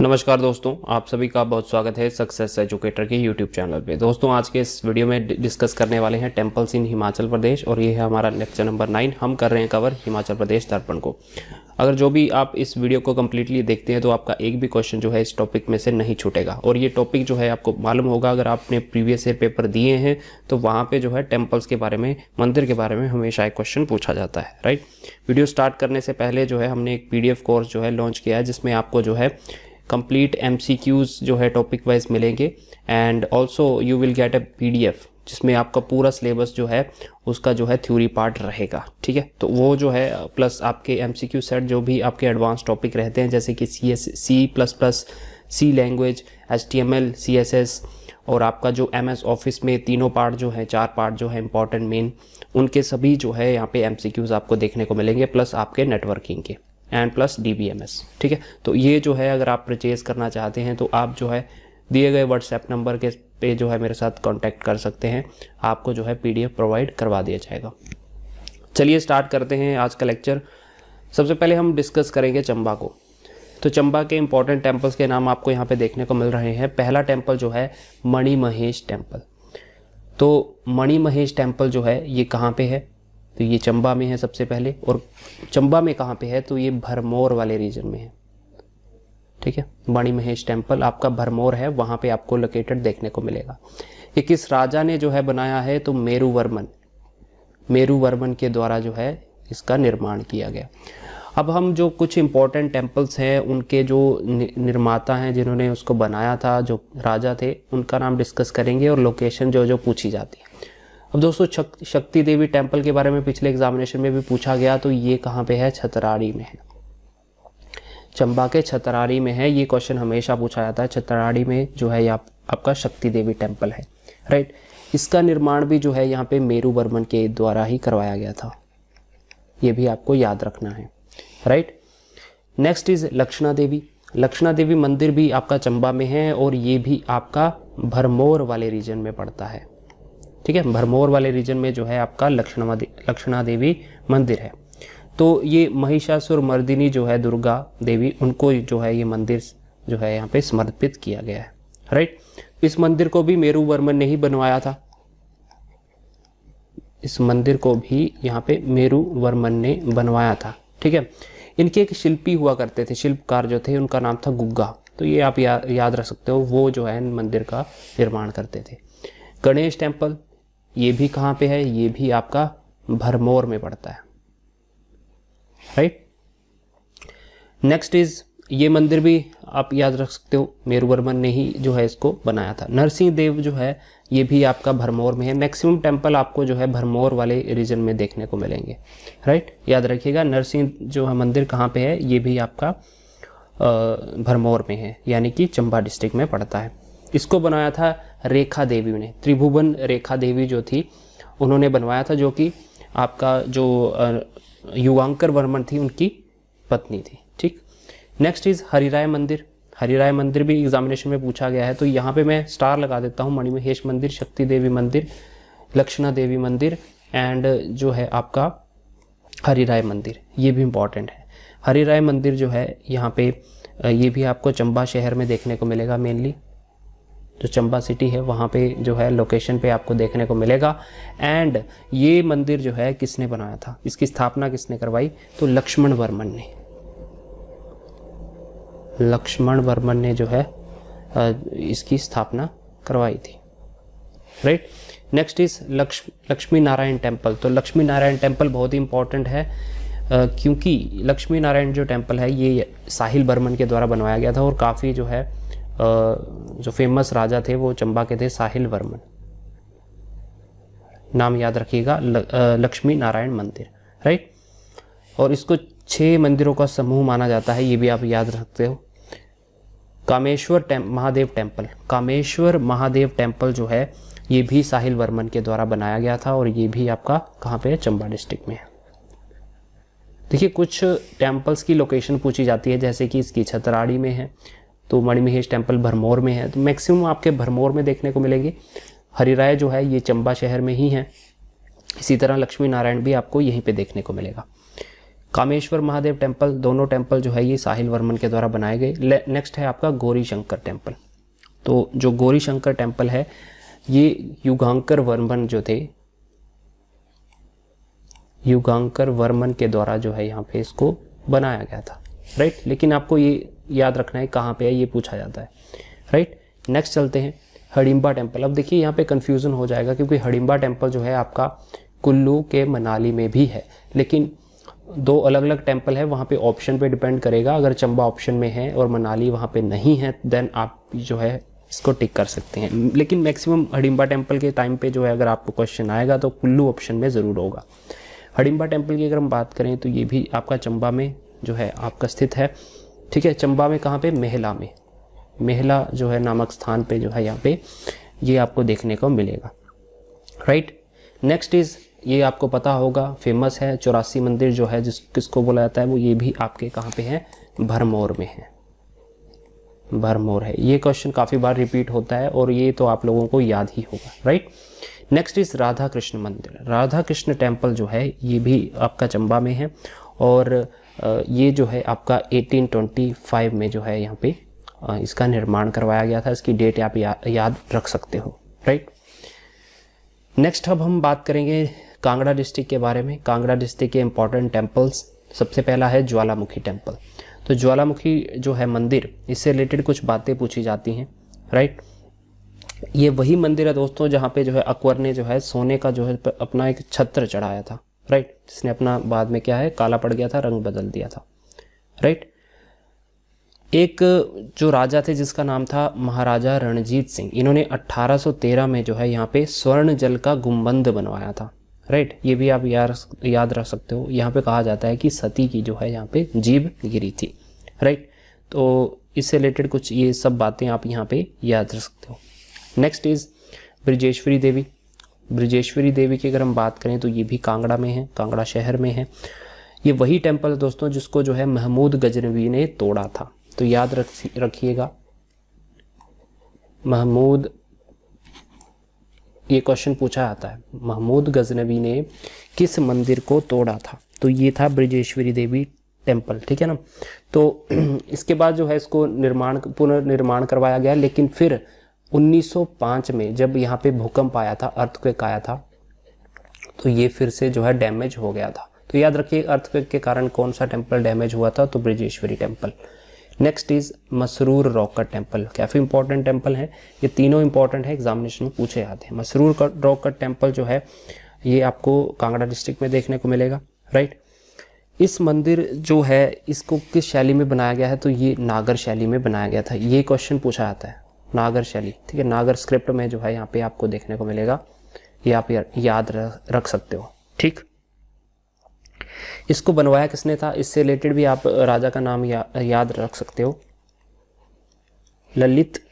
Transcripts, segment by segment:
नमस्कार दोस्तों आप सभी का बहुत स्वागत है सक्सेस एजुकेटर के यूट्यूब चैनल पे दोस्तों आज के इस वीडियो में डिस्कस करने वाले हैं टेम्पल्स इन हिमाचल प्रदेश और ये है हमारा लेक्चर नंबर नाइन हम कर रहे हैं कवर हिमाचल प्रदेश दर्पण को अगर जो भी आप इस वीडियो को कम्प्लीटली देखते हैं तो आपका एक भी क्वेश्चन जो है इस टॉपिक में से नहीं छूटेगा और ये टॉपिक जो है आपको मालूम होगा अगर आपने प्रीवियस ईयर पेपर दिए हैं तो वहाँ पे जो है टेम्पल्स के बारे में मंदिर के बारे में हमेशा एक क्वेश्चन पूछा जाता है राइट वीडियो स्टार्ट करने से पहले जो है हमने एक पी कोर्स जो है लॉन्च किया है जिसमें आपको जो है कंप्लीट एम जो है टॉपिक वाइज मिलेंगे and also you will get a P जिसमें आपका पूरा सिलेबस जो है उसका जो है थ्योरी पार्ट रहेगा ठीक है तो वो जो है प्लस आपके एम सेट जो भी आपके एडवांस टॉपिक रहते हैं जैसे कि C S C plus plus C language H T M L C S S और आपका जो एम एस ऑफिस में तीनों पार्ट जो है चार पार्ट जो है इंपॉर्टेंट मेन उनके सभी जो है यहाँ पे एम आपको देखने को मिलेंगे प्लस आपके नेटवर्किंग के एंड प्लस डी ठीक है तो ये जो है अगर आप परचेज़ करना चाहते हैं तो आप जो है दिए गए व्हाट्सएप नंबर के पे जो है मेरे साथ कॉन्टैक्ट कर सकते हैं आपको जो है एफ प्रोवाइड करवा दिया जाएगा चलिए स्टार्ट करते हैं आज का लेक्चर सबसे पहले हम डिस्कस करेंगे चंबा को तो चंबा के इंपॉर्टेंट टेम्पल्स के नाम आपको यहाँ पे देखने को मिल रहे हैं पहला टेम्पल जो है मणि महेश टेम्पल तो मणि महेश टेम्पल जो है ये कहाँ पे है तो ये चंबा में है सबसे पहले और चंबा में कहाँ पे है तो ये भरमौर वाले रीजन में है ठीक है वाणी महेश टेम्पल आपका भरमौर है वहाँ पे आपको लोकेटेड देखने को मिलेगा ये किस राजा ने जो है बनाया है तो मेरू वर्मन मेरू वर्मन के द्वारा जो है इसका निर्माण किया गया अब हम जो कुछ इम्पोर्टेंट टेम्पल्स हैं उनके जो निर्माता हैं जिन्होंने उसको बनाया था जो राजा थे उनका नाम डिस्कस करेंगे और लोकेशन जो जो पूछी जाती है अब दोस्तों शक्ति देवी टेम्पल के बारे में पिछले एग्जामिनेशन में भी पूछा गया तो ये कहाँ पे है छतरारी में है चंबा के छतरारी में है ये क्वेश्चन हमेशा पूछा जाता है छतरारी में जो है आप, आपका शक्ति देवी टेम्पल है राइट इसका निर्माण भी जो है यहाँ पे मेरू बर्मन के द्वारा ही करवाया गया था ये भी आपको याद रखना है right next is Lakshana Devi Lakshana Devi मंदिर भी आपका चंबा में है और ये भी आपका भरमौर वाले रीजन में पड़ता है ठीक है भरमौर वाले रीजन में जो है आपका लक्षणा दे, लक्षणा देवी मंदिर है तो ये महिषासुर मर्दिनी जो है दुर्गा देवी उनको जो है ये मंदिर जो है यहाँ पे समर्पित किया गया है राइट इस मंदिर को भी मेरू वर्मन ने ही बनवाया था इस मंदिर को भी यहाँ पे मेरू वर्मन ने बनवाया था ठीक है इनके एक शिल्पी हुआ करते थे शिल्पकार जो थे उनका नाम था गुग्गा तो ये आप या, याद रख सकते हो वो जो है मंदिर का निर्माण करते थे गणेश टेम्पल ये भी कहाँ पे है ये भी आपका भरमौर में पड़ता है राइट नेक्स्ट इज ये मंदिर भी आप याद रख सकते हो मेरू वर्मन ने ही जो है इसको बनाया था नरसिंह देव जो है ये भी आपका भरमौर में है मैक्सिमम टेम्पल आपको जो है भरमौर वाले रीजन में देखने को मिलेंगे राइट याद रखिएगा नरसिंह जो है मंदिर कहाँ पे है ये भी आपका भरमौर में है यानी कि चंबा डिस्ट्रिक्ट में पड़ता है इसको बनाया था रेखा देवी ने त्रिभुवन रेखा देवी जो थी उन्होंने बनवाया था जो कि आपका जो युवांकर वर्मन थी उनकी पत्नी थी ठीक नेक्स्ट इज़ हरिराय मंदिर हरिराय मंदिर भी एग्जामिनेशन में पूछा गया है तो यहाँ पे मैं स्टार लगा देता हूँ मणिमहेश मंदिर शक्ति देवी मंदिर लक्षणा देवी मंदिर एंड जो है आपका हरिराय मंदिर ये भी इम्पॉर्टेंट है हरिराय मंदिर जो है यहाँ पे ये भी आपको चंबा शहर में देखने को मिलेगा मेनली जो चंबा सिटी है वहाँ पे जो है लोकेशन पे आपको देखने को मिलेगा एंड ये मंदिर जो है किसने बनाया था इसकी स्थापना किसने करवाई तो लक्ष्मण वर्मन ने लक्ष्मण वर्मन ने जो है इसकी स्थापना करवाई थी राइट नेक्स्ट इज लक्ष लक्ष्मी नारायण टेम्पल तो लक्ष्मी नारायण टेम्पल बहुत ही इंपॉर्टेंट है Uh, क्योंकि लक्ष्मी नारायण जो टेम्पल है ये साहिल बर्मन के द्वारा बनवाया गया था और काफ़ी जो है जो फेमस राजा थे वो चंबा के थे साहिल वर्मन नाम याद रखिएगा लक्ष्मी नारायण मंदिर राइट और इसको छह मंदिरों का समूह माना जाता है ये भी आप याद रखते हो Kameshwar temple Mahadev temple Kameshwar Mahadev temple जो है ये भी साहिल वर्मन के द्वारा बनाया गया था और ये भी आपका कहाँ पे है चंबा डिस्ट्रिक्ट में है देखिए कुछ टेम्पल्स की लोकेशन पूछी जाती है जैसे कि इसकी छतराड़ी में है तो मणिमहेश टेम्पल भरमौर में है तो मैक्सिमम आपके भरमौर में देखने को मिलेंगे हरिराय जो है ये चंबा शहर में ही है इसी तरह लक्ष्मी नारायण भी आपको यहीं पे देखने को मिलेगा कामेश्वर महादेव टेम्पल दोनों टेम्पल जो है ये साहिल वर्मन के द्वारा बनाए गए नेक्स्ट है आपका गौरी शंकर टेम्पल तो जो गौरी शंकर टेम्पल है ये युगांकर वर्मन जो थे युगांकर वर्मन के द्वारा जो है यहाँ पे इसको बनाया गया था राइट लेकिन आपको ये याद रखना है कहाँ पे है ये पूछा जाता है राइट नेक्स्ट चलते हैं हडिम्बा टेम्पल अब देखिए यहाँ पे कन्फ्यूज़न हो जाएगा क्योंकि हडिम्बा टेम्पल जो है आपका कुल्लू के मनाली में भी है लेकिन दो अलग अलग टेम्पल है वहाँ पे ऑप्शन पे डिपेंड करेगा अगर चंबा ऑप्शन में है और मनाली वहाँ पे नहीं है देन आप जो है इसको टिक कर सकते हैं लेकिन मैक्सिमम हडिम्बा टेम्पल के टाइम पे जो है अगर आपको क्वेश्चन आएगा तो कुल्लू ऑप्शन में ज़रूर होगा हडिम्बा टेम्पल की अगर हम बात करें तो ये भी आपका चंबा में जो है आपका स्थित है ठीक है चंबा में कहाँ पे मेहला में मेहला जो है नामक स्थान पे जो है यहाँ पे ये आपको देखने को मिलेगा राइट नेक्स्ट इज़ ये आपको पता होगा फेमस है चौरासी मंदिर जो है जिस किसको बोला जाता है वो ये भी आपके कहाँ पे है भरमौर में है भरमौर है ये क्वेश्चन काफ़ी बार रिपीट होता है और ये तो आप लोगों को याद ही होगा right next is Radha Krishna मंदिर राधा कृष्ण टेम्पल जो है ये भी आपका चंबा में है और ये जो है आपका 1825 में जो है यहाँ पे इसका निर्माण करवाया गया था इसकी डेट आप या, याद रख सकते हो राइट नेक्स्ट अब हम बात करेंगे कांगड़ा डिस्ट्रिक्ट के बारे में कांगड़ा डिस्ट्रिक्ट के इम्पॉर्टेंट टेम्पल्स सबसे पहला है ज्वालामुखी टेम्पल तो ज्वालामुखी जो है मंदिर इससे रिलेटेड कुछ बातें पूछी जाती हैं राइट ये वही मंदिर है दोस्तों जहाँ पे जो है अकबर ने जो है सोने का जो है अपना एक छत्र चढ़ाया था राइट right? जिसने अपना बाद में क्या है काला पड़ गया था रंग बदल दिया था राइट right? एक जो राजा थे जिसका नाम था महाराजा रणजीत सिंह इन्होंने 1813 में जो है यहाँ पे स्वर्ण जल का गुमबंद बनवाया था राइट ये भी आप यार याद रख सकते हो यहाँ पे कहा जाता है कि सती की जो है यहाँ पे जीव गिरी थी राइट तो इससे रिलेटेड कुछ ये सब बातें आप यहाँ पे याद रख सकते हो नेक्स्ट इज ब्रिजेश्वरी देवी ब्रजेश्वरी देवी की अगर हम बात करें तो ये भी कांगड़ा में है कांगड़ा शहर में है ये वही टेम्पल है दोस्तों जिसको जो है महमूद गजनवी ने तोड़ा था तो याद रखिएगा महमूद ये क्वेश्चन पूछा जाता है महमूद गजनवी ने किस मंदिर को तोड़ा था तो ये था ब्रजेश्वरी देवी टेम्पल ठीक है ना तो इसके बाद जो है इसको निर्माण पुनर्निर्माण करवाया गया लेकिन फिर 1905 में जब यहाँ पे भूकंप आया था अर्थक्वेक आया था तो ये फिर से जो है डैमेज हो गया था तो याद रखिए अर्थक्वेक के कारण कौन सा टेम्पल डैमेज हुआ था तो Brijeshwari temple next is Masroor rock का टेम्पल काफ़ी इंपॉर्टेंट टेम्पल है ये तीनों इंपॉर्टेंट है एग्जामिनेशन में पूछे जाते हैं मसरूर का रॉक का टेम्पल जो है ये आपको कांगड़ा डिस्ट्रिक्ट में देखने को मिलेगा राइट इस मंदिर जो है इसको किस शैली में बनाया गया है तो ये नागर शैली में बनाया गया था ये क्वेश्चन पूछा जाता है नागर शैली ठीक है नागर स्क्रिप्ट में जो है यहाँ पे आपको देखने को मिलेगा ये आप याद रख सकते हो ठीक इसको बनवाया किसने था इससे रिलेटेड भी आप राजा का नाम या, याद रख सकते हो ललित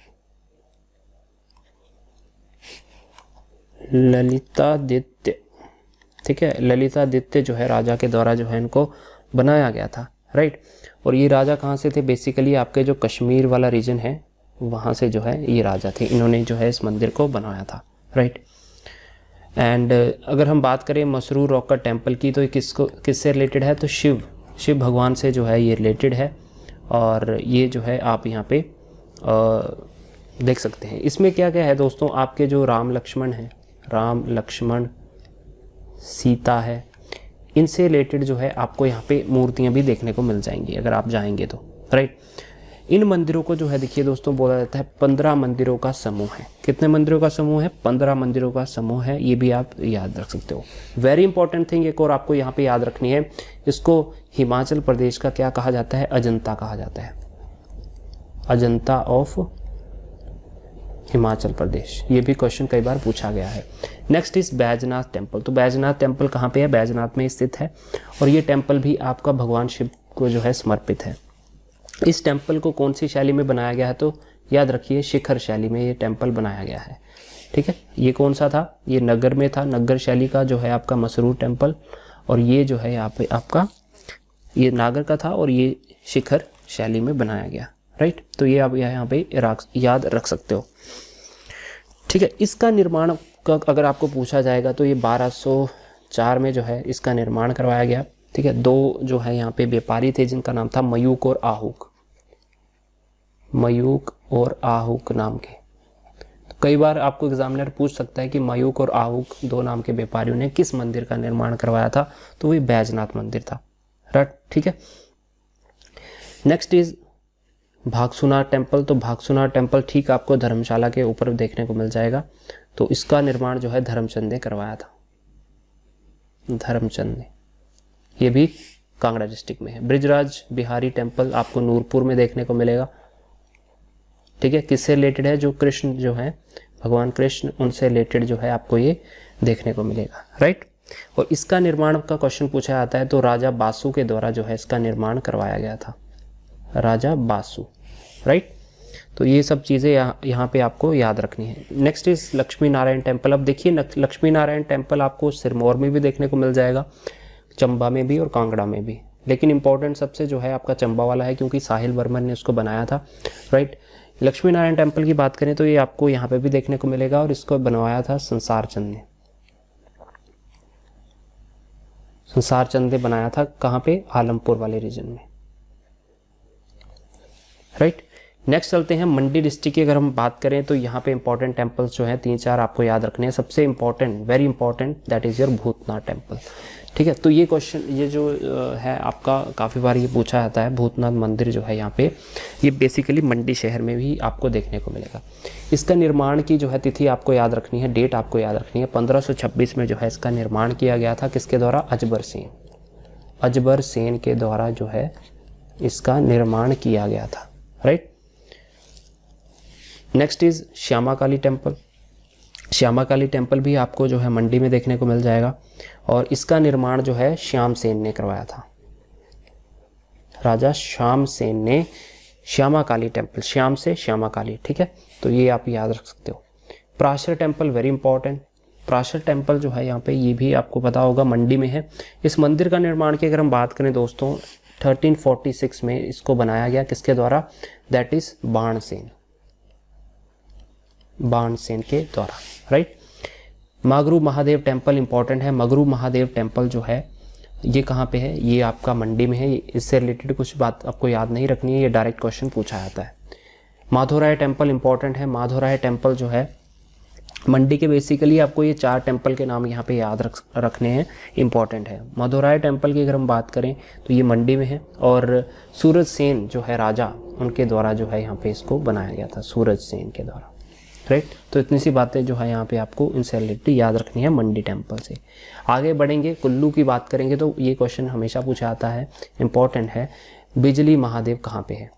ललितादित्य ठीक है ललितादित्य जो है राजा के द्वारा जो है इनको बनाया गया था राइट और ये राजा कहाँ से थे बेसिकली आपके जो कश्मीर वाला रीजन है वहाँ से जो है ये राजा थे इन्होंने जो है इस मंदिर को बनाया था राइट एंड uh, अगर हम बात करें मसरूर रॉक का टेम्पल की तो किसको किससे रिलेटेड है तो शिव शिव भगवान से जो है ये रिलेटेड है और ये जो है आप यहाँ पे आ, uh, देख सकते हैं इसमें क्या क्या है दोस्तों आपके जो राम लक्ष्मण हैं राम लक्ष्मण सीता है इनसे रिलेटेड जो है आपको यहाँ पे मूर्तियाँ भी देखने को मिल जाएंगी अगर आप जाएंगे तो राइट right? इन मंदिरों को जो है देखिए दोस्तों बोला जाता है पंद्रह मंदिरों का समूह है कितने मंदिरों का समूह है पंद्रह मंदिरों का समूह है ये भी आप याद रख सकते हो वेरी इंपॉर्टेंट थिंग एक और आपको यहाँ पे याद रखनी है इसको हिमाचल प्रदेश का क्या कहा जाता है अजंता कहा जाता है अजंता ऑफ हिमाचल प्रदेश ये भी क्वेश्चन कई बार पूछा गया है नेक्स्ट इज बैजनाथ टेम्पल तो बैजनाथ टेम्पल कहाँ पे है बैजनाथ में स्थित है और ये टेम्पल भी आपका भगवान शिव को जो है समर्पित है तो इस टेम्पल को कौन सी शैली में बनाया गया है तो याद रखिए शिखर शैली में ये टेम्पल बनाया गया है ठीक है ये कौन सा था ये नगर में था नगर शैली का जो है आपका मसरूर टेम्पल और ये जो है यहाँ पे आपका ये नागर का था और ये शिखर शैली में बनाया गया राइट तो ये आप यहाँ पे याद रख सकते हो ठीक है इसका निर्माण का अगर आपको पूछा जाएगा तो ये 1204 में जो है इसका निर्माण करवाया गया ठीक है दो जो है यहाँ पे व्यापारी थे जिनका नाम था मयूक और आहूक मयूक और आहूक नाम के तो कई बार आपको एग्जामिनर पूछ सकता है कि मयूक और आहूक दो नाम के व्यापारियों ने किस मंदिर का निर्माण करवाया था तो वही बैजनाथ मंदिर था राइट ठीक है नेक्स्ट इज भागसुनार टेम्पल तो भागसुनार टेम्पल ठीक आपको धर्मशाला के ऊपर देखने को मिल जाएगा तो इसका निर्माण जो है धर्मचंद ने करवाया था धर्मचंद ने यह भी कांगड़ा डिस्ट्रिक्ट में है ब्रिजराज बिहारी टेम्पल आपको नूरपुर में देखने को मिलेगा ठीक है किससे रिलेटेड है जो कृष्ण जो है भगवान कृष्ण उनसे रिलेटेड जो है आपको ये देखने को मिलेगा राइट और इसका निर्माण का क्वेश्चन पूछा जाता है तो राजा बासु के द्वारा जो है इसका निर्माण करवाया गया था राजा बासु राइट तो ये सब चीज़ें यहाँ यहाँ पे आपको याद रखनी है next is Lakshmi Narayan temple अब देखिए लक्ष्मी नारायण टेम्पल आपको सिरमौर में भी देखने को मिल जाएगा चंबा में भी और कांगड़ा में भी लेकिन इंपॉर्टेंट सबसे जो है आपका चंबा वाला है क्योंकि साहिल वर्मन ने उसको बनाया था राइट लक्ष्मी नारायण टेम्पल की बात करें तो ये आपको यहाँ पे भी देखने को मिलेगा और इसको बनवाया था संसार चंद ने संसार चंद ने बनाया था कहाँ पे आलमपुर वाले रीजन में राइट right? नेक्स्ट चलते हैं मंडी डिस्ट्रिक्ट की अगर हम बात करें तो यहाँ पे इंपॉर्टेंट टेम्पल्स जो हैं तीन चार आपको याद रखने हैं सबसे important very important that is your Bhootnath temple ठीक है तो ये क्वेश्चन ये जो है आपका काफ़ी बार ये पूछा जाता है भूतनाथ मंदिर जो है यहाँ पे ये बेसिकली मंडी शहर में भी आपको देखने को मिलेगा इसका निर्माण की जो है तिथि आपको याद रखनी है डेट आपको याद रखनी है 1526 में जो है इसका निर्माण किया गया था किसके द्वारा अजबर सेन अजबर सेन के द्वारा जो है इसका निर्माण किया गया था right next is Shyama Kali temple Shyama Kali temple भी आपको जो है मंडी में देखने को मिल जाएगा और इसका निर्माण जो है श्याम सेन ने करवाया था राजा श्याम सेन ने श्यामा काली टेम्पल श्याम से श्यामा काली ठीक है तो ये आप याद रख सकते हो Prashar temple very important Prashar temple जो है यहाँ पे ये भी आपको पता होगा मंडी में है इस मंदिर का निर्माण की अगर हम बात करें दोस्तों 1346 में इसको बनाया गया किसके द्वारा दैट इज़ बाण सेन के द्वारा right Magru Mahadev temple important है मगरू महादेव टेम्पल जो है ये कहाँ पे है ये आपका मंडी में है इससे रिलेटेड कुछ बात आपको याद नहीं रखनी है ये डायरेक्ट क्वेश्चन पूछा जाता है माधोराय टेम्पल इंपॉर्टेंट है माधोराय टेम्पल जो है मंडी के बेसिकली आपको ये चार टेम्पल के नाम यहाँ पे याद रख रखने हैं इंपॉर्टेंट है माधोराय टेम्पल की अगर हम बात करें तो ये मंडी में है और सूरज सेन जो है राजा उनके द्वारा जो है यहाँ पे इसको बनाया गया था सूरज सेन के द्वारा राइट तो इतनी सी बातें जो है यहाँ पे आपको इनसे रिलेटेड याद रखनी है मंडी टेम्पल से आगे बढ़ेंगे कुल्लू की बात करेंगे तो ये क्वेश्चन हमेशा पूछा आता है इंपॉर्टेंट है बिजली महादेव कहाँ पे है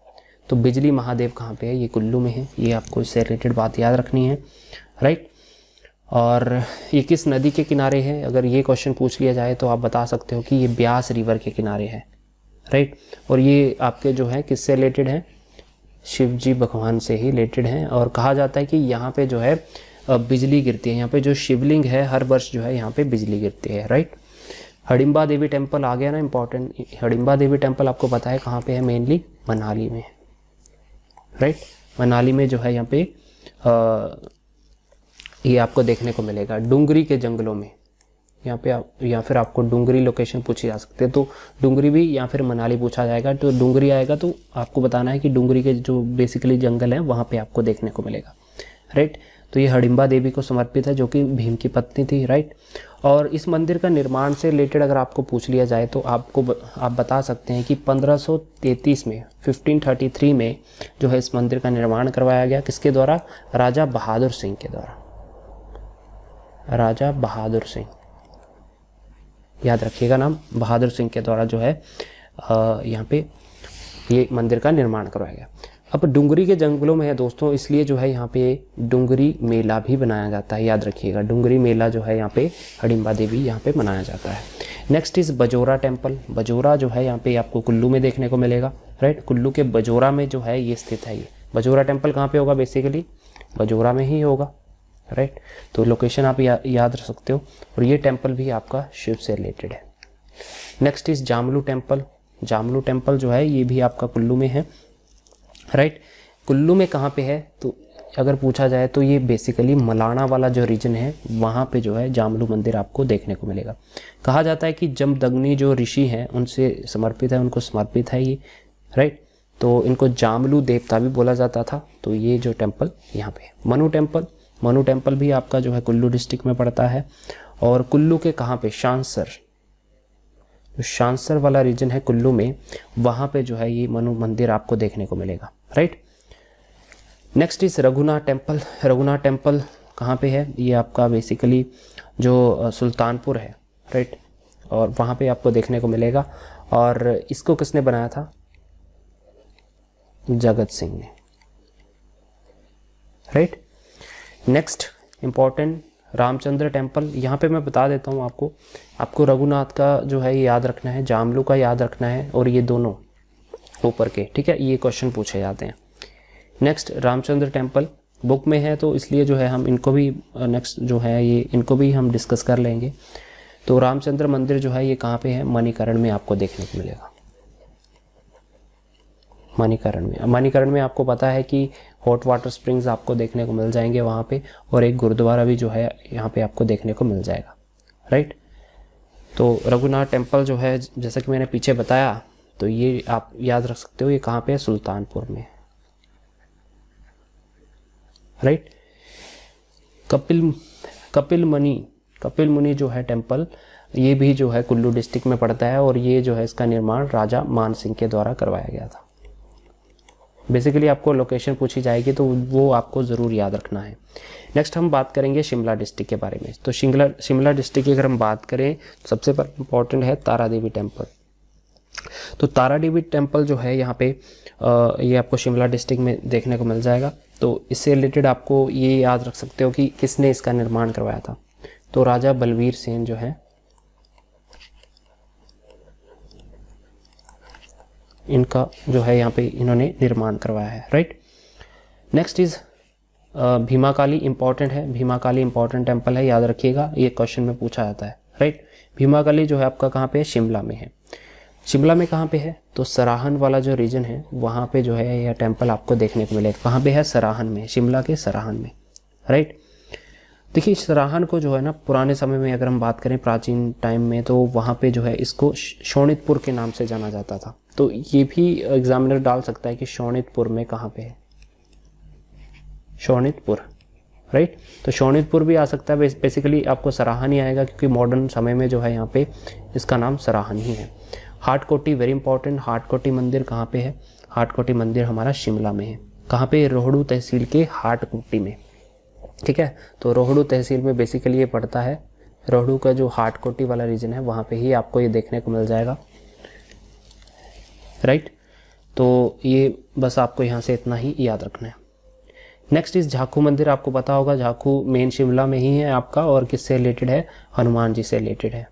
तो बिजली महादेव कहाँ पे है ये कुल्लू में है ये आपको इससे रिलेटेड बात याद रखनी है राइट और ये किस नदी के किनारे है अगर ये क्वेश्चन पूछ लिया जाए तो आप बता सकते हो कि ये ब्यास रिवर के किनारे है राइट और ये आपके जो है किससे रिलेटेड है शिव जी भगवान से ही रिलेटेड हैं और कहा जाता है कि यहाँ पे जो है बिजली गिरती है यहाँ पे जो शिवलिंग है हर वर्ष जो है यहाँ पे बिजली गिरती है राइट हडिम्बा देवी टेम्पल आ गया ना इम्पॉर्टेंट हडिम्बा देवी टेम्पल आपको पता है कहाँ पे है मेनली मनाली में राइट मनाली में जो है यहाँ पे आ, ये आपको देखने को मिलेगा डूंगरी के जंगलों में यहाँ पे आप या फिर आपको डूंगरी लोकेशन पूछी जा सकती है तो डूंगरी भी या फिर मनाली पूछा जाएगा तो डूंगरी आएगा तो आपको बताना है कि डूंगरी के जो बेसिकली जंगल है वहाँ पे आपको देखने को मिलेगा राइट तो ये हडिम्बा देवी को समर्पित है जो कि भीम की पत्नी थी राइट और इस मंदिर का निर्माण से रिलेटेड अगर आपको पूछ लिया जाए तो आपको ब, आप बता सकते हैं कि पंद्रह में फिफ्टीन में जो है इस मंदिर का निर्माण करवाया गया किसके द्वारा राजा बहादुर सिंह के द्वारा राजा बहादुर सिंह याद रखिएगा नाम बहादुर सिंह के द्वारा जो है यहाँ पे ये मंदिर का निर्माण करवाया गया अब डुंगरी के जंगलों में है दोस्तों इसलिए जो है यहाँ पे डुंगरी मेला भी बनाया जाता है याद रखिएगा डुंगरी मेला जो है यहाँ पे हडिम्बा देवी यहाँ पे मनाया जाता है next is Bajora temple Bajora जो है यहाँ पे आपको कुल्लू में देखने को मिलेगा राइट कुल्लू के बजोरा में जो है ये स्थित है ये बजोरा टेम्पल कहाँ पे होगा बेसिकली बजोरा में ही होगा राइट तो लोकेशन आप या, याद रख सकते हो और ये टेम्पल भी आपका शिव से रिलेटेड है next is Jamlu temple Jamlu temple जो है ये भी आपका कुल्लू में है राइट कुल्लू में कहाँ पे है तो अगर पूछा जाए तो ये बेसिकली मलाना वाला जो रीजन है वहाँ पे जो है जामलू मंदिर आपको देखने को मिलेगा कहा जाता है कि जमदग्नि जो ऋषि हैं उनसे समर्पित है उनको समर्पित है ये राइट तो इनको जामलू देवता भी बोला जाता था तो ये जो टेम्पल यहाँ पे है मनु टेम्पल मनु टेम्पल भी आपका जो है कुल्लू डिस्ट्रिक्ट में पड़ता है और कुल्लू के कहाँ पे शांसर जो शांसर वाला रीजन है कुल्लू में वहाँ पे जो है ये मनु मंदिर आपको देखने को मिलेगा right next is Raghunath temple Raghunath temple कहाँ पे है ये आपका बेसिकली जो सुल्तानपुर है राइट और वहाँ पे आपको देखने को मिलेगा और इसको किसने बनाया था जगत सिंह ने right next important Ramchandra temple यहाँ पे मैं बता देता हूँ आपको आपको रघुनाथ का जो है ये याद रखना है जामलू का याद रखना है और ये दोनों ऊपर के ठीक है ये क्वेश्चन पूछे जाते हैं नेक्स्ट रामचंद्र टेम्पल बुक में है तो इसलिए जो है हम इनको भी नेक्स्ट जो है ये इनको भी हम डिस्कस कर लेंगे तो रामचंद्र मंदिर जो है ये कहाँ पे है मणिकरण में आपको देखने को मिलेगा मणिकरण में मणिकरण में आपको पता है कि हॉट वाटर स्प्रिंग्स आपको देखने को मिल जाएंगे वहाँ पे और एक गुरुद्वारा भी जो है यहाँ पे आपको देखने को मिल जाएगा राइट तो रघुनाथ टेम्पल जो है जैसा कि मैंने पीछे बताया तो ये आप याद रख सकते हो ये कहाँ पे है सुल्तानपुर में राइट कपिल कपिल मनी कपिल मुनि जो है टेम्पल ये भी जो है कुल्लू डिस्ट्रिक्ट में पड़ता है और ये जो है इसका निर्माण राजा मान सिंह के द्वारा करवाया गया था बेसिकली आपको लोकेशन पूछी जाएगी तो वो आपको ज़रूर याद रखना है नेक्स्ट हम बात करेंगे शिमला डिस्ट्रिक्ट के बारे में तो शिमला शिमला डिस्ट्रिक्ट की अगर हम बात करें तो सबसे इम्पोर्टेंट है तारा देवी टेम्पल तो तारा देवी टेम्पल जो है यहाँ पे ये आपको शिमला डिस्ट्रिक्ट में देखने को मिल जाएगा तो इससे रिलेटेड आपको ये याद रख सकते हो कि किसने इसका निर्माण करवाया था तो राजा बलवीर सेन जो है इनका जो है यहाँ पे इन्होंने निर्माण करवाया है right next is Bhimakali Kali important है भीमाकाली इंपॉर्टेंट टेम्पल है याद रखिएगा ये क्वेश्चन में पूछा जाता है राइट भीमा काली जो है आपका कहाँ पे है शिमला में है शिमला में कहाँ पे है तो सराहन वाला जो रीजन है वहाँ पे जो है यह टेम्पल आपको देखने को मिलेगा कहाँ पे है सराहन में शिमला के सराहन में राइट देखिए सराहन को जो है ना पुराने समय में अगर हम बात करें प्राचीन टाइम में तो वहाँ पे जो है इसको शोणितपुर के नाम से जाना जाता था तो ये भी एग्जामिनर डाल सकता है कि शोणितपुर में कहाँ पे है शोणितपुर राइट तो शोणितपुर भी आ सकता है बेसिकली आपको सराहन ही आएगा क्योंकि मॉडर्न समय में जो है यहाँ पे इसका नाम सराहन ही है हाटकोटी वेरी इंपॉर्टेंट हाटकोटी मंदिर कहाँ पे है हाटकोटी मंदिर हमारा शिमला में है कहाँ पे रोहड़ू तहसील के हाटकोटी में ठीक है तो रोहड़ू तहसील में बेसिकली ये पड़ता है रोहड़ू का जो हाटकोटी वाला रीजन है वहाँ पे ही आपको ये देखने को मिल जाएगा राइट तो ये बस आपको यहाँ से इतना ही याद रखना है नेक्स्ट इज झाकू मंदिर आपको पता होगा झाकू मेन शिमला में ही है आपका और किससे रिलेटेड है हनुमान जी से रिलेटेड है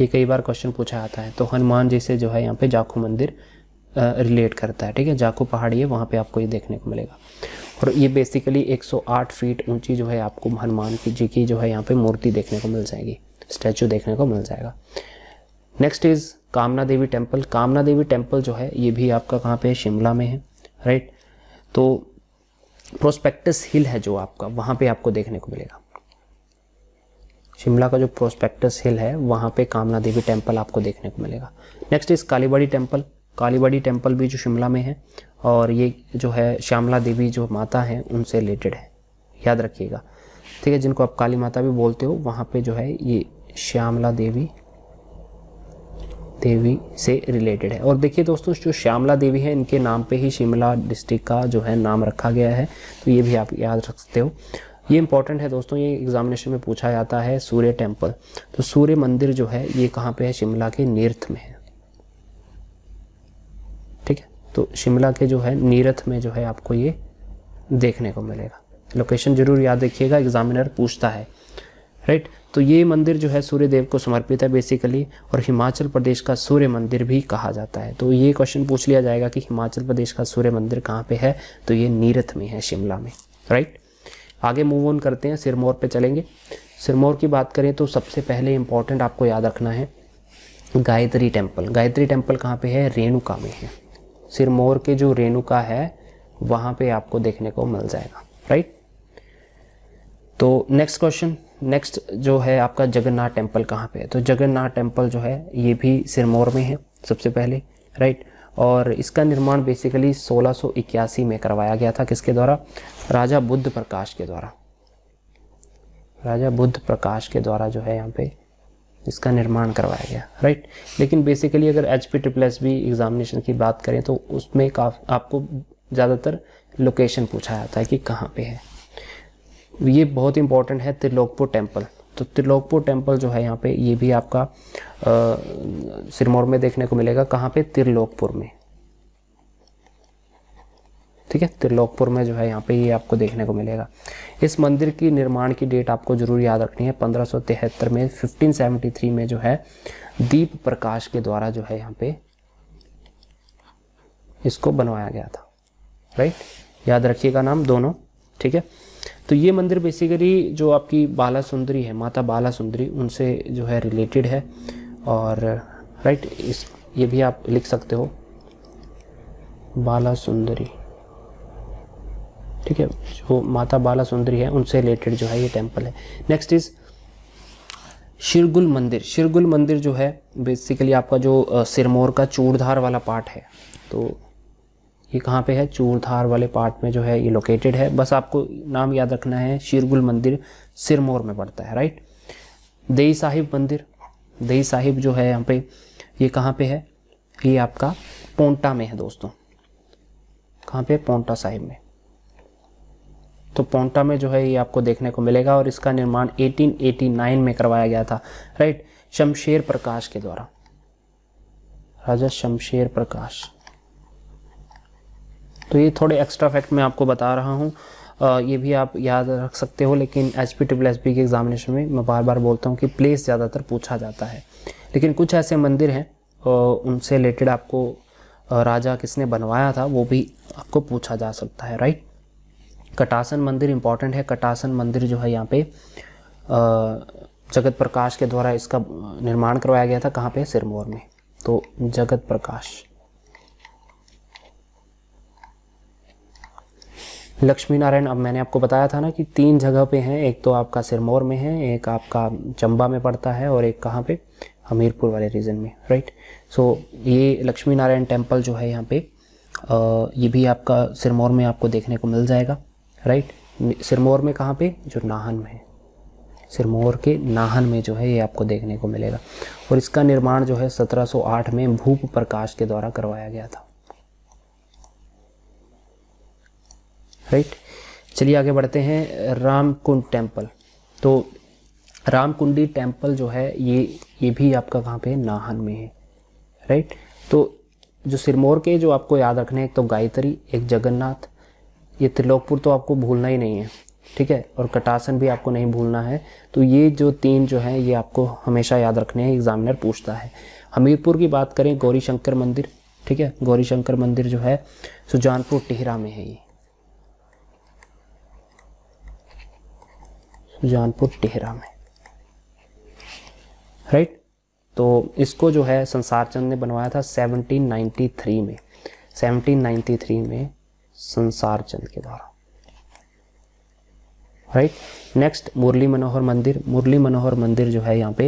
ये कई बार क्वेश्चन पूछा आता है तो हनुमान जी से जो है यहाँ पे झाकू मंदिर रिलेट करता है ठीक है झाकू पहाड़ी है वहाँ पे आपको ये देखने को मिलेगा और ये बेसिकली 108 फीट ऊंची जो है आपको हनुमान की जी की जो है यहाँ पे मूर्ति देखने को मिल जाएगी स्टैचू देखने को मिल जाएगा नेक्स्ट इज़ कामना देवी टेम्पल कामना देवी टेम्पल जो है ये भी आपका कहाँ पे है शिमला में है राइट तो प्रोस्पेक्टस हिल है जो आपका वहाँ पे आपको देखने को मिलेगा शिमला का जो प्रोस्पेक्टस हिल है वहाँ पे कामना देवी टेम्पल आपको देखने को मिलेगा next is Kalibari temple Kalibari temple भी जो शिमला में है और ये जो है श्यामला देवी जो माता है उनसे रिलेटेड है याद रखिएगा ठीक है जिनको आप काली माता भी बोलते हो वहाँ पे जो है ये श्यामला देवी देवी से रिलेटेड है और देखिए दोस्तों जो श्यामला देवी है इनके नाम पे ही शिमला डिस्ट्रिक्ट का जो है नाम रखा गया है तो ये भी आप याद रख सकते हो ये इंपॉर्टेंट है दोस्तों ये एग्जामिनेशन में पूछा जाता है सूर्य टेम्पल तो सूर्य मंदिर जो है ये कहाँ पर है शिमला के नीर्थ में है तो शिमला के जो है नीरथ में जो है आपको ये देखने को मिलेगा लोकेशन जरूर याद रखिएगा एग्जामिनर पूछता है राइट तो ये मंदिर जो है सूर्य देव को समर्पित है बेसिकली और हिमाचल प्रदेश का सूर्य मंदिर भी कहा जाता है तो ये क्वेश्चन पूछ लिया जाएगा कि हिमाचल प्रदेश का सूर्य मंदिर कहाँ पे है तो ये नीरथ में है शिमला में राइट आगे मूव ऑन करते हैं सिरमौर पे चलेंगे सिरमौर की बात करें तो सबसे पहले इंपॉर्टेंट आपको याद रखना है गायत्री टेम्पल गायत्री टेम्पल कहाँ पे है रेणुका में है सिरमौर के जो रेणुका है वहाँ पे आपको देखने को मिल जाएगा राइट तो नेक्स्ट क्वेश्चन नेक्स्ट जो है आपका जगन्नाथ टेम्पल कहाँ पे है तो जगन्नाथ टेम्पल जो है ये भी सिरमौर में है सबसे पहले राइट और इसका निर्माण बेसिकली 1681 में करवाया गया था किसके द्वारा राजा बुद्ध प्रकाश के द्वारा राजा बुद्ध प्रकाश के द्वारा जो है यहाँ पे इसका निर्माण करवाया गया राइट लेकिन बेसिकली अगर H P triple S B examination की बात करें तो उसमें काफ आपको ज़्यादातर लोकेशन पूछा जाता है कि कहाँ पे है ये बहुत इंपॉर्टेंट है त्रिलोकपुर टेम्पल तो त्रिलोकपुर टेम्पल जो है यहाँ पे ये भी आपका सिरमौर में देखने को मिलेगा कहाँ पे त्रिलोकपुर में ठीक है त्रिलोकपुर में जो है यहाँ पे ये आपको देखने को मिलेगा इस मंदिर की निर्माण की डेट आपको जरूर याद रखनी है पंद्रह में फिफ्टीन में जो है दीप प्रकाश के द्वारा जो है यहाँ पे इसको बनवाया गया था राइट याद रखिएगा नाम दोनों ठीक है तो ये मंदिर बेसिकली जो आपकी बाला सुंदरी है माता बाला सुंदरी उनसे जो है रिलेटेड है और राइट इस ये भी आप लिख सकते हो बाला सुंदरी ठीक है जो माता बाला सुंदरी है उनसे रिलेटेड जो है ये टेम्पल है नेक्स्ट इज़ शिरगुल मंदिर शिरगुल मंदिर जो है बेसिकली आपका जो सिरमौर का चूड़धार वाला पार्ट है तो ये कहाँ पे है चूड़धार वाले पार्ट में जो है ये लोकेटेड है बस आपको नाम याद रखना है शिरगुल मंदिर सिरमौर में पड़ता है राइट दई साहिब मंदिर दई साहिब जो है यहाँ पे ये कहाँ पे है ये आपका पोंटा में है दोस्तों कहाँ पे पोंटा साहिब में तो पोंटा में जो है ये आपको देखने को मिलेगा और इसका निर्माण 1889 में करवाया गया था राइट शमशेर प्रकाश के द्वारा राजा शमशेर प्रकाश तो ये थोड़े एक्स्ट्रा फैक्ट मैं आपको बता रहा हूँ ये भी आप याद रख सकते हो लेकिन एच पी ट्रिपल एस के एग्जामिनेशन में मैं बार बार बोलता हूँ कि प्लेस ज़्यादातर पूछा जाता है लेकिन कुछ ऐसे मंदिर हैं उनसे रिलेटेड आपको राजा किसने बनवाया था वो भी आपको पूछा जा सकता है राइट कटासन मंदिर इम्पॉर्टेंट है कटासन मंदिर जो है यहाँ पे जगत प्रकाश के द्वारा इसका निर्माण करवाया गया था कहाँ पे सिरमौर में तो जगत प्रकाश लक्ष्मी नारायण अब मैंने आपको बताया था ना कि तीन जगह पे हैं एक तो आपका सिरमौर में है एक आपका चंबा में पड़ता है और एक कहाँ पे हमीरपुर वाले रीजन में राइट सो so, ये लक्ष्मी नारायण टेम्पल जो है यहाँ पे आ, ये भी आपका सिरमौर में आपको देखने को मिल जाएगा राइट सिरमौर में कहाँ पे जो नाहन में सिरमौर के नाहन में जो है ये आपको देखने को मिलेगा और इसका निर्माण जो है 1708 में भूप प्रकाश के द्वारा करवाया गया था राइट चलिए आगे बढ़ते हैं रामकुंड टेम्पल तो रामकुंडी टेम्पल जो है ये ये भी आपका कहाँ पे नाहन में है राइट तो जो सिरमौर के जो आपको याद रखने हैं एक तो गायत्री एक जगन्नाथ ये त्रिलोकपुर तो आपको भूलना ही नहीं है ठीक है और कटासन भी आपको नहीं भूलना है तो ये जो तीन जो है ये आपको हमेशा याद रखने हैं एग्जामिनर पूछता है हमीरपुर की बात करें गौरी शंकर मंदिर ठीक है गौरी शंकर मंदिर जो है सुजानपुर टिहरा में है ये सुजानपुर टिहरा में राइट तो इसको जो है संसार चंद ने बनवाया था 1793 में 1793 में संसार चंद के द्वारा राइट नेक्स्ट मुरली मनोहर मंदिर मुरली मनोहर मंदिर जो है यहाँ पे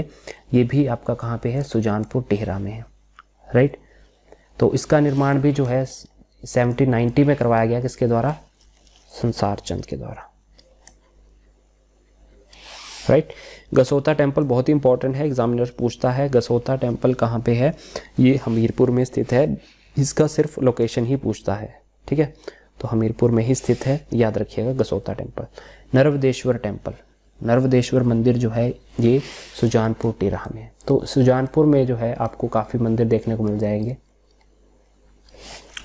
ये भी आपका कहाँ पे है सुजानपुर टेहरा में है राइट तो इसका निर्माण भी जो है सेवेंटी नाइन्टी में करवाया गया किसके द्वारा संसार चंद के द्वारा राइट right? गसोता टेम्पल बहुत ही इंपॉर्टेंट है एग्जामिनर पूछता है गसोता टेम्पल कहाँ पे है ये हमीरपुर में स्थित है इसका सिर्फ लोकेशन ही पूछता है ठीक है तो हमीरपुर में ही स्थित है याद रखिएगा गसोता टेम्पल नर्वदेश्वर टेम्पल नर्वदेश्वर मंदिर जो है ये सुजानपुर टीराह में है तो सुजानपुर में जो है आपको काफ़ी मंदिर देखने को मिल जाएंगे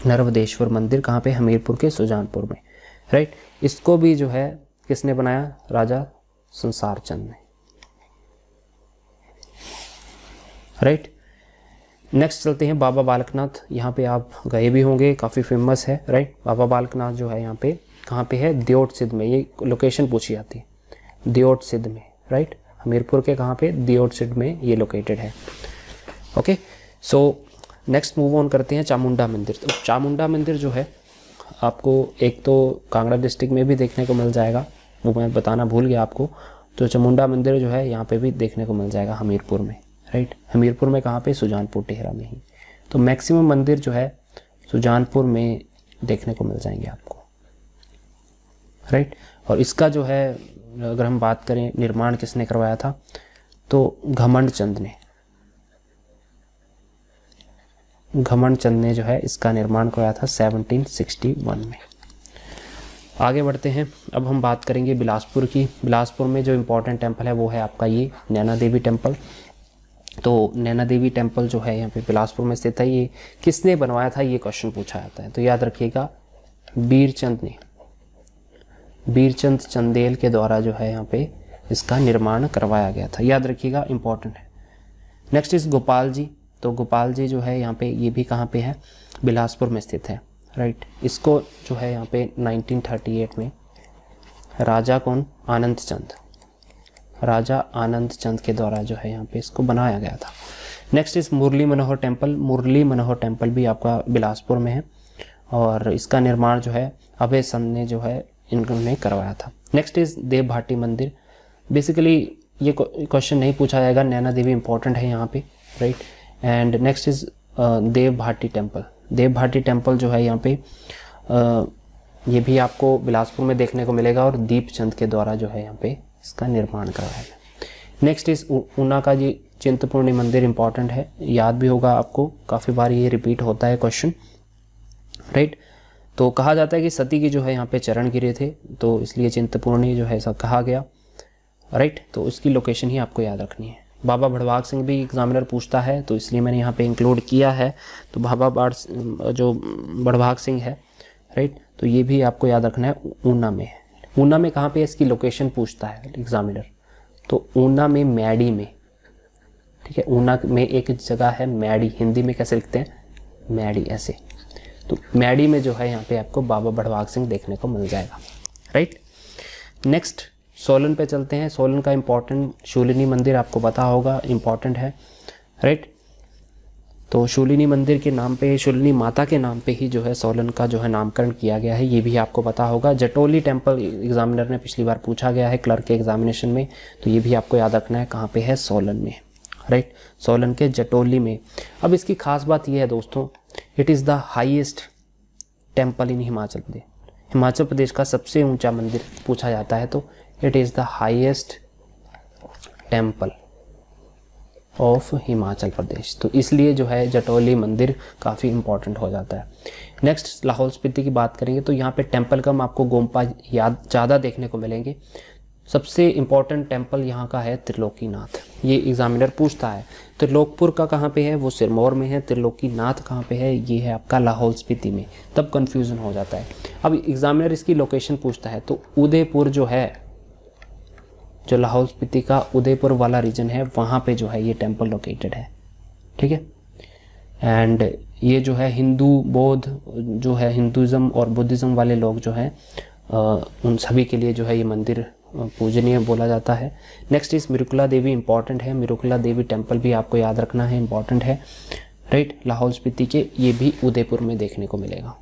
नर्वदेश्वर मंदिर कहाँ पे हमीरपुर के सुजानपुर में राइट इसको भी जो है किसने बनाया राजा संसार चंद ने राइट नेक्स्ट चलते हैं बाबा बालकनाथ यहाँ पे आप गए भी होंगे काफ़ी फेमस है राइट बाबा बालकनाथ जो है यहाँ पे कहाँ पे है दियोट सिद्ध में ये लोकेशन पूछी जाती है दियोट सिद्ध में राइट हमीरपुर के कहाँ पे दियोट सिद्ध में ये लोकेटेड है okay so next move on करते हैं चामुंडा मंदिर तो चामुंडा मंदिर जो है आपको एक तो कांगड़ा डिस्ट्रिक्ट में भी देखने को मिल जाएगा वो मैं बताना भूल गया आपको तो चामुंडा मंदिर जो है यहाँ पर भी देखने को मिल जाएगा हमीरपुर में राइट हमीरपुर में कहाँ पे सुजानपुर टेहरा में ही तो मैक्सिमम मंदिर जो है सुजानपुर में देखने को मिल जाएंगे आपको राइट और इसका जो है अगर हम बात करें निर्माण किसने करवाया था तो घमंड चंद ने घमंड चंद ने जो है इसका निर्माण करवाया था 1761 में आगे बढ़ते हैं अब हम बात करेंगे बिलासपुर की बिलासपुर में जो इम्पोर्टेंट टेम्पल है वो है आपका ये नैना देवी टेम्पल तो नैना देवी टेम्पल जो है यहाँ पे बिलासपुर में स्थित है ये किसने बनवाया था ये क्वेश्चन पूछा जाता है तो याद रखिएगा बीरचंद ने बीरचंद चंदेल के द्वारा जो है यहाँ पे इसका निर्माण करवाया गया था याद रखिएगा इंपॉर्टेंट है नेक्स्ट इज़ गोपाल जी तो गोपाल जी जो है यहाँ पे ये भी कहाँ पे है बिलासपुर में स्थित है राइट इसको जो है यहाँ पे 1938 में राजा कौन आनंद चंद राजा आनंद चंद के द्वारा जो है यहाँ पे इसको बनाया गया था नेक्स्ट इस मुरली मनोहर टेम्पल मुरली मनोहर टेम्पल भी आपका बिलासपुर में है और इसका निर्माण जो है अभय सन ने जो है इन्होंने करवाया था नेक्स्ट इज देव भाटी मंदिर बेसिकली ये क्वेश्चन नहीं पूछा जाएगा नैना देवी इंपॉर्टेंट है यहाँ पे right and next is Dev Bhati temple Dev Bhati temple जो है यहाँ पे ये भी आपको बिलासपुर में देखने को मिलेगा और दीपचंद के द्वारा जो है यहाँ पे इसका निर्माण करवाया गया नेक्स्ट इस ऊना का जी चिंतपूर्णी मंदिर इंपॉर्टेंट है याद भी होगा आपको काफ़ी बार ये रिपीट होता है क्वेश्चन राइट right? तो कहा जाता है कि सती के जो है यहाँ पे चरण गिरे थे तो इसलिए चिंतपूर्णी जो है ऐसा कहा गया राइट right? तो उसकी लोकेशन ही आपको याद रखनी है बाबा भड़वाग सिंह भी एग्जामिनर पूछता है तो इसलिए मैंने यहाँ पे इंक्लूड किया है तो बाबा जो भड़भाग सिंह है राइट right? तो ये भी आपको याद रखना है ऊना में है ऊना में कहाँ पे इसकी लोकेशन पूछता है एग्जामिनर तो ऊना में मैडी में ठीक है ऊना में एक जगह है मैडी हिंदी में कैसे लिखते हैं मैडी ऐसे तो मैडी में जो है यहाँ पे आपको बाबा भड़वाग सिंह देखने को मिल जाएगा राइट नेक्स्ट सोलन पे चलते हैं सोलन का इम्पोर्टेंट शूलिनी मंदिर आपको पता होगा इम्पोर्टेंट है राइट तो शूलिनी मंदिर के नाम पे शूलिनी माता के नाम पे ही जो है सोलन का जो है नामकरण किया गया है ये भी आपको पता होगा जटोली टेम्पल एग्जामिनर ने पिछली बार पूछा गया है क्लर्क के एग्जामिनेशन में तो ये भी आपको याद रखना है कहाँ पे है सोलन में राइट सोलन के जटोली में अब इसकी खास बात यह है दोस्तों it is the highest temple in Himachal Pradesh Himachal Pradesh का सबसे ऊंचा मंदिर पूछा जाता है तो it is the highest temple of Himachal Pradesh तो इसलिए जो है जटोली मंदिर काफ़ी इंपॉर्टेंट हो जाता है नेक्स्ट लाहौल स्पीति की बात करेंगे तो यहाँ पे टेम्पल कम आपको गोम्पा याद ज़्यादा देखने को मिलेंगे सबसे इम्पॉर्टेंट टेम्पल यहाँ का है त्रिलोकीनाथ ये एग्जामिनर पूछता है त्रिलोकपुर का कहाँ पे है वो सिरमौर में है त्रिलोकीनाथ कहाँ पे है ये है आपका लाहौल स्पीति में तब कन्फ्यूज़न हो जाता है अब एग्जामिनर इसकी लोकेशन पूछता है तो उदयपुर जो है जो लाहौल स्पीति का उदयपुर वाला रीजन है वहाँ पे जो है ये टेम्पल लोकेटेड है ठीक है एंड ये जो है हिंदू बौद्ध जो है हिंदुज़म और बुद्धिज़्म वाले लोग जो हैं उन सभी के लिए जो है ये मंदिर पूजनीय बोला जाता है नेक्स्ट इस मिरुकुला देवी इंपॉर्टेंट है मिरुकुला देवी टेम्पल भी आपको याद रखना है इंपॉर्टेंट है राइट लाहौल स्पीति के ये भी उदयपुर में देखने को मिलेगा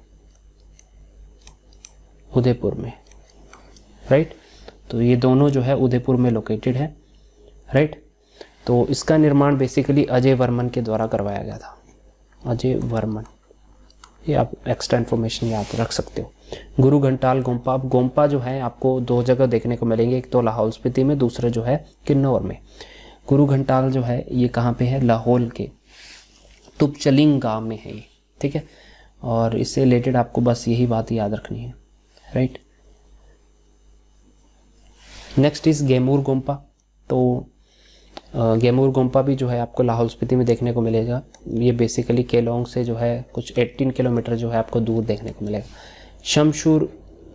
उदयपुर में राइट तो ये दोनों जो है उदयपुर में लोकेटेड है राइट तो इसका निर्माण बेसिकली अजय वर्मन के द्वारा करवाया गया था अजय वर्मन ये आप एक्स्ट्रा इन्फॉर्मेशन याद रख सकते हो गुरु घंटाल गोम्पा गोम्पा जो है आपको दो जगह देखने को मिलेंगे एक तो लाहौल स्पीति में दूसरा जो है किन्नौर में गुरु घंटाल जो है ये कहाँ पे है लाहौल के तुपचलिंग गांव में है ये ठीक है और इससे रिलेटेड आपको बस यही बात याद रखनी है right next is Gemur Gompa तो गेमूर गोम्पा भी जो है आपको लाहौल स्पीति में देखने को मिलेगा ये बेसिकली केलोंग से जो है कुछ 18 किलोमीटर जो है आपको दूर देखने को मिलेगा शमशूर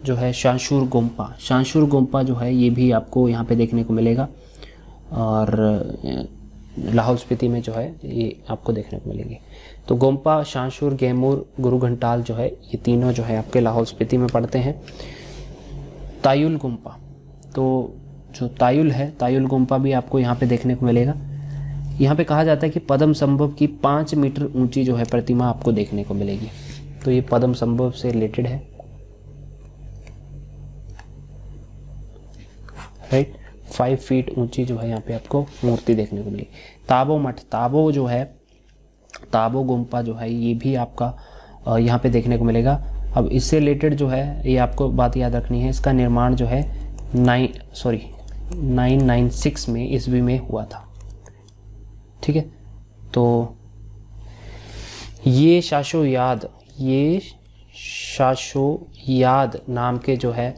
जो है शांशूर गोम्पा शांशूर गोम्पा जो है ये भी आपको यहाँ पे देखने को मिलेगा और लाहौल स्पीति में जो है ये आपको देखने को मिलेगी तो गोम्पा शांशूर गेमूर गुरु घंटाल जो है ये तीनों जो है आपके लाहौल स्पीति में पड़ते हैं तायुल गोम्पा तो जो तायुल है तायुल गुम्पा भी आपको यहाँ पे देखने को मिलेगा यहाँ पे कहा जाता है कि पदम संभव की पाँच मीटर ऊंची जो है प्रतिमा आपको देखने को मिलेगी तो ये पदम संभव से रिलेटेड है राइट फाइव फीट ऊंची जो है यहाँ पे आपको मूर्ति देखने को मिलेगी ताबो मठ ताबो जो है ताबो गुम्पा जो है ये भी आपका यहाँ पे देखने को मिलेगा अब इससे रिलेटेड जो है ये आपको बात याद रखनी है इसका निर्माण जो है nine sorry nine nine six में ईस्वी में हुआ था ठीक है तो ये शाशो याद ये शाशो याद नाम के जो है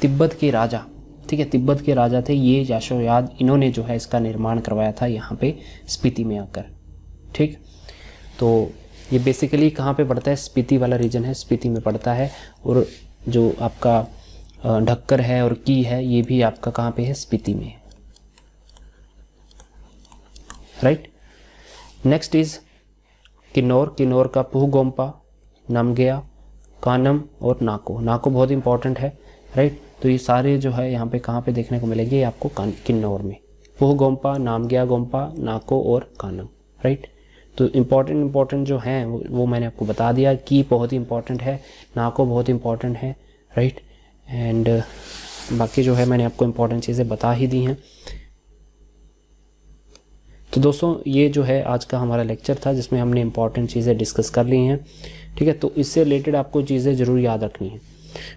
तिब्बत के राजा ठीक है तिब्बत के राजा थे ये शाशो याद इन्होंने जो है इसका निर्माण करवाया था यहाँ पे स्पीति में आकर ठीक तो ये बेसिकली कहाँ पे पड़ता है स्पीति वाला रीजन है स्पीति में पड़ता है और जो आपका ढक्कर है और की है ये भी आपका कहाँ पे है स्पीति में right next is Kinnaur Kinnaur का पुहगोम्पा गया कानम और नाको नाको बहुत इंपॉर्टेंट है राइट तो ये सारे जो है यहाँ पे कहाँ पे देखने को मिलेंगे आपको किन्नौर में पुह गोम्पा गया गोम्पा नाको और कानम राइट तो इम्पॉर्टेंट इम्पॉर्टेंट जो हैं वो, मैंने आपको बता दिया की बहुत ही इंपॉर्टेंट है नाको बहुत इंपॉर्टेंट है राइट एंड uh, बाकी जो है मैंने आपको इम्पोर्टेंट चीज़ें बता ही दी हैं तो दोस्तों ये जो है आज का हमारा लेक्चर था जिसमें हमने इम्पॉर्टेंट चीज़ें डिस्कस कर ली हैं ठीक है तो इससे रिलेटेड आपको चीज़ें ज़रूर याद रखनी है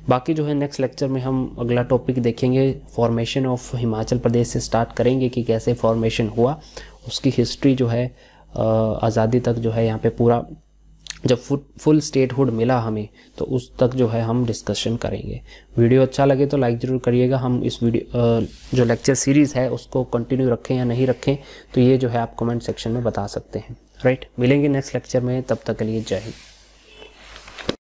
बाकी जो है नेक्स्ट लेक्चर में हम अगला टॉपिक देखेंगे फॉर्मेशन ऑफ हिमाचल प्रदेश से स्टार्ट करेंगे कि कैसे फॉर्मेशन हुआ उसकी हिस्ट्री जो है uh, आज़ादी तक जो है यहाँ पर पूरा जब फुल स्टेटहुड मिला हमें तो उस तक जो है हम डिस्कशन करेंगे वीडियो अच्छा लगे तो लाइक ज़रूर करिएगा हम इस वीडियो जो लेक्चर सीरीज़ है उसको कंटिन्यू रखें या नहीं रखें तो ये जो है आप कमेंट सेक्शन में बता सकते हैं राइट मिलेंगे नेक्स्ट लेक्चर में तब तक के लिए जय हिंद